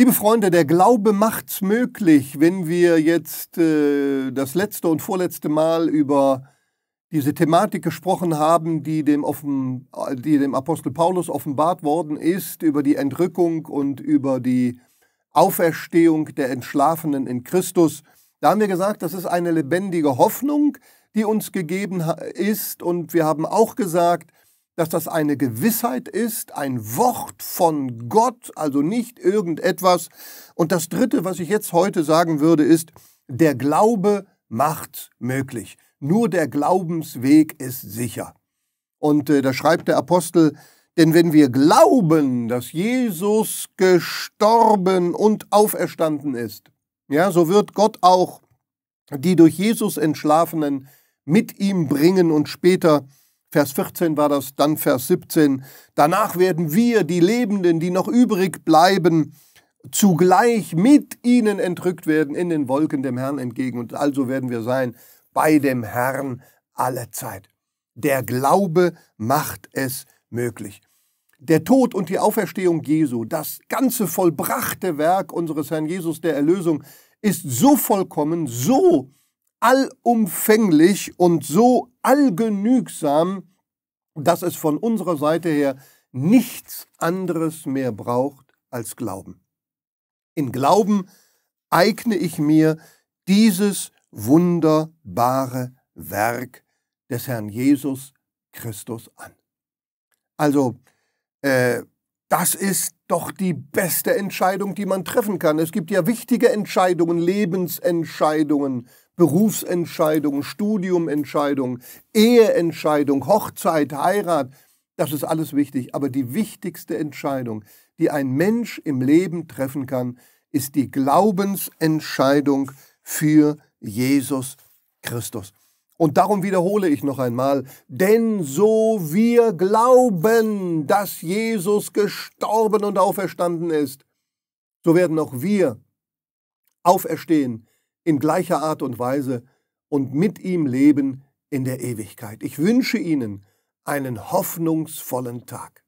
Liebe Freunde, der Glaube macht's möglich, wenn wir jetzt äh, das letzte und vorletzte Mal über diese Thematik gesprochen haben, die dem, offen, die dem Apostel Paulus offenbart worden ist, über die Entrückung und über die Auferstehung der Entschlafenen in Christus. Da haben wir gesagt, das ist eine lebendige Hoffnung, die uns gegeben ist. Und wir haben auch gesagt, dass das eine Gewissheit ist, ein Wort von Gott, also nicht irgendetwas. Und das Dritte, was ich jetzt heute sagen würde, ist, der Glaube macht's möglich. Nur der Glaubensweg ist sicher. Und äh, da schreibt der Apostel, denn wenn wir glauben, dass Jesus gestorben und auferstanden ist, ja, so wird Gott auch die durch Jesus entschlafenen mit ihm bringen und später Vers 14 war das, dann Vers 17. Danach werden wir, die Lebenden, die noch übrig bleiben, zugleich mit ihnen entrückt werden in den Wolken dem Herrn entgegen. Und also werden wir sein bei dem Herrn alle Zeit. Der Glaube macht es möglich. Der Tod und die Auferstehung Jesu, das ganze vollbrachte Werk unseres Herrn Jesus der Erlösung, ist so vollkommen, so allumfänglich und so allgenügsam, dass es von unserer Seite her nichts anderes mehr braucht als Glauben. In Glauben eigne ich mir dieses wunderbare Werk des Herrn Jesus Christus an. Also, äh, das ist doch die beste Entscheidung, die man treffen kann. Es gibt ja wichtige Entscheidungen, Lebensentscheidungen, Berufsentscheidung, Studiumentscheidung, Eheentscheidung, Hochzeit, Heirat, das ist alles wichtig. Aber die wichtigste Entscheidung, die ein Mensch im Leben treffen kann, ist die Glaubensentscheidung für Jesus Christus. Und darum wiederhole ich noch einmal, denn so wir glauben, dass Jesus gestorben und auferstanden ist, so werden auch wir auferstehen in gleicher Art und Weise und mit ihm leben in der Ewigkeit. Ich wünsche Ihnen einen hoffnungsvollen Tag.